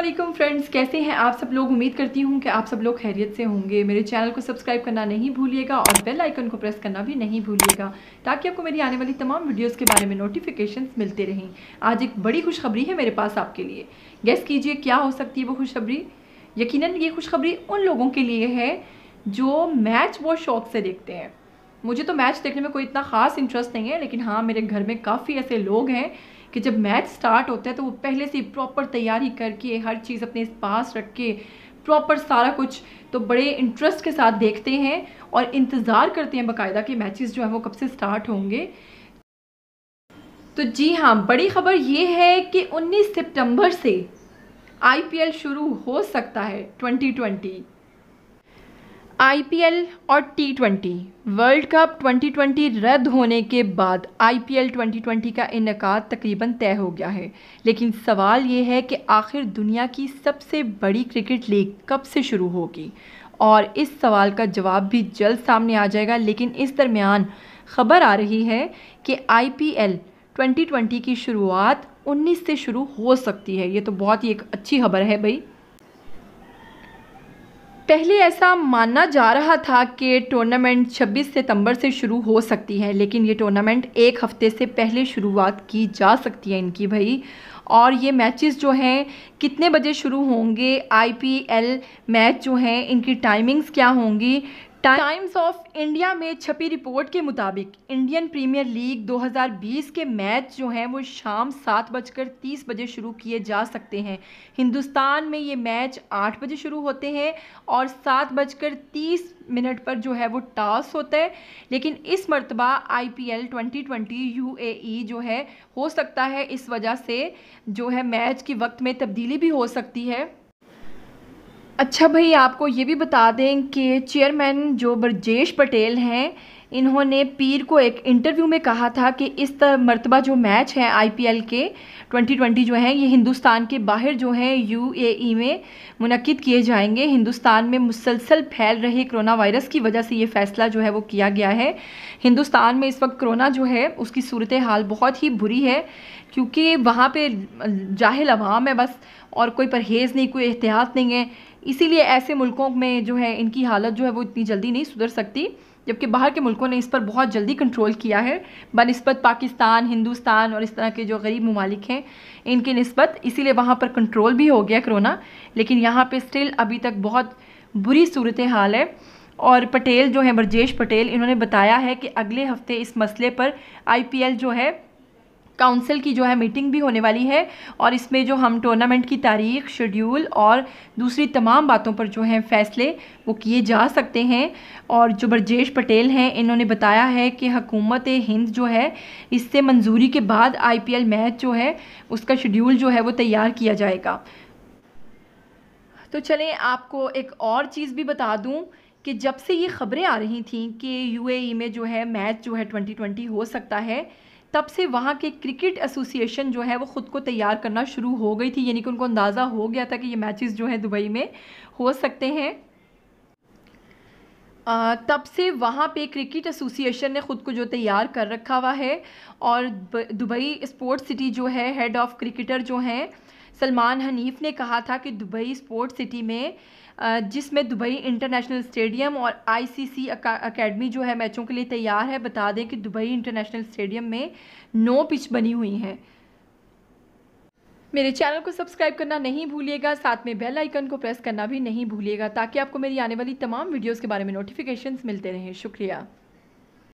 Aslam friends कैसे हैं आप सब लोग उम्मीद करती हूँ कि आप सब लोग खैरियत से होंगे मेरे चैनल को सब्सक्राइब करना नहीं भूलिएगा और बेल आइकन को प्रेस करना भी नहीं भूलिएगा ताकि आपको मेरी आने वाली तमाम वीडियोस के बारे में नोटिफिकेशंस मिलते रहें आज एक बड़ी खुशखबरी है मेरे पास आपके लिए गैस कीजिए क्या हो सकती है वो खुशखबरी यकीन ये खुशखबरी उन लोगों के लिए है जो मैच बहुत शौक से देखते हैं मुझे तो मैच देखने में कोई इतना ख़ास इंटरेस्ट नहीं है लेकिन हाँ मेरे घर में काफ़ी ऐसे लोग हैं कि जब मैच स्टार्ट होता है तो वो पहले से प्रॉपर तैयारी करके हर चीज़ अपने पास रख के प्रॉपर सारा कुछ तो बड़े इंटरेस्ट के साथ देखते हैं और इंतज़ार करते हैं बाकायदा कि मैचेस जो है वो कब से स्टार्ट होंगे तो जी हाँ बड़ी ख़बर ये है कि 19 सितंबर से आईपीएल शुरू हो सकता है 2020 आईपीएल और टी ट्वेंटी वर्ल्ड कप 2020 रद्द होने के बाद आईपीएल 2020 का इनका तकरीबन तय हो गया है लेकिन सवाल ये है कि आखिर दुनिया की सबसे बड़ी क्रिकेट लीग कब से शुरू होगी और इस सवाल का जवाब भी जल्द सामने आ जाएगा लेकिन इस दरमियान खबर आ रही है कि आईपीएल 2020 की शुरुआत 19 से शुरू हो सकती है ये तो बहुत ही एक अच्छी खबर है भाई पहले ऐसा माना जा रहा था कि टूर्नामेंट 26 सितंबर से शुरू हो सकती है लेकिन ये टूर्नामेंट एक हफ़्ते से पहले शुरुआत की जा सकती है इनकी भाई और ये मैचेस जो हैं कितने बजे शुरू होंगे आईपीएल मैच जो हैं इनकी टाइमिंग्स क्या होंगी टाइम्स ऑफ इंडिया में छपी रिपोर्ट के मुताबिक इंडियन प्रीमियर लीग 2020 के मैच जो हैं वो शाम सात बजकर तीस बजे शुरू किए जा सकते हैं हिंदुस्तान में ये मैच आठ बजे शुरू होते हैं और सात बजकर तीस मिनट पर जो है वो टॉस होता है लेकिन इस मरतबा I P L twenty twenty U A जो है हो सकता है इस वजह से जो है मैच के वक्त में तब्दीली भी हो सकती है अच्छा भाई आपको ये भी बता दें कि चेयरमैन जो ब्रजेश पटेल हैं इन्होंने पीर को एक इंटरव्यू में कहा था कि इस मरतबा जो मैच है आईपीएल के 2020 जो है ये हिंदुस्तान के बाहर जो है यूएई में मुनद किए जाएंगे हिंदुस्तान में मुसलसल फैल रहे कोरोना वायरस की वजह से ये फ़ैसला जो है वो किया गया है हिंदुस्तान में इस वक्त कोरोना जो है उसकी सूरत हाल बहुत ही बुरी है क्योंकि वहाँ पर जाहिल अवाम है बस और कोई परहेज़ नहीं कोई एहतियात नहीं है इसीलिए ऐसे मुल्कों में जो है इनकी हालत जो है वो इतनी जल्दी नहीं सुधर सकती जबकि बाहर के मुल्कों ने इस पर बहुत जल्दी कंट्रोल किया है बनस्बत पाकिस्तान हिंदुस्तान और इस तरह के जो गरीब ममालिक हैं इनके नस्बत इसीलिए वहाँ पर कंट्रोल भी हो गया कोरोना लेकिन यहाँ पर स्टिल अभी तक बहुत बुरी सूरत हाल है और पटेल जो है ब्रजेश पटेल इन्होंने बताया है कि अगले हफ्ते इस मसले पर आईपीएल जो है काउंसिल की जो है मीटिंग भी होने वाली है और इसमें जो हम टूर्नामेंट की तारीख शेड्यूल और दूसरी तमाम बातों पर जो है फ़ैसले वो किए जा सकते हैं और जो ब्रजेश पटेल हैं इन्होंने बताया है कि हकूमत हिंद जो है इससे मंजूरी के बाद आईपीएल मैच जो है उसका शेड्यूल जो है वो तैयार किया जाएगा तो चलें आपको एक और चीज़ भी बता दूँ कि जब से ये ख़बरें आ रही थी कि यू में जो है मैच जो है ट्वेंटी हो सकता है तब से वहाँ के क्रिकेट एसोसिएशन जो है वो ख़ुद को तैयार करना शुरू हो गई थी यानी कि उनको अंदाज़ा हो गया था कि ये मैचेस जो हैं दुबई में हो सकते हैं तब से वहाँ पे क्रिकेट एसोसिएशन ने ख़ुद को जो तैयार कर रखा हुआ है और दुबई स्पोर्ट्स सिटी जो है हेड ऑफ़ क्रिकेटर जो हैं सलमान हनीफ ने कहा था कि दुबई स्पोर्ट सिटी में जिसमें दुबई इंटरनेशनल स्टेडियम और आईसीसी एकेडमी जो है मैचों के लिए तैयार है बता दें कि दुबई इंटरनेशनल स्टेडियम में नौ पिच बनी हुई हैं मेरे चैनल को सब्सक्राइब करना नहीं भूलिएगा साथ में बेल आइकन को प्रेस करना भी नहीं भूलिएगा ताकि आपको मेरी आने वाली तमाम वीडियोस के बारे में नोटिफिकेशंस मिलते रहें शुक्रिया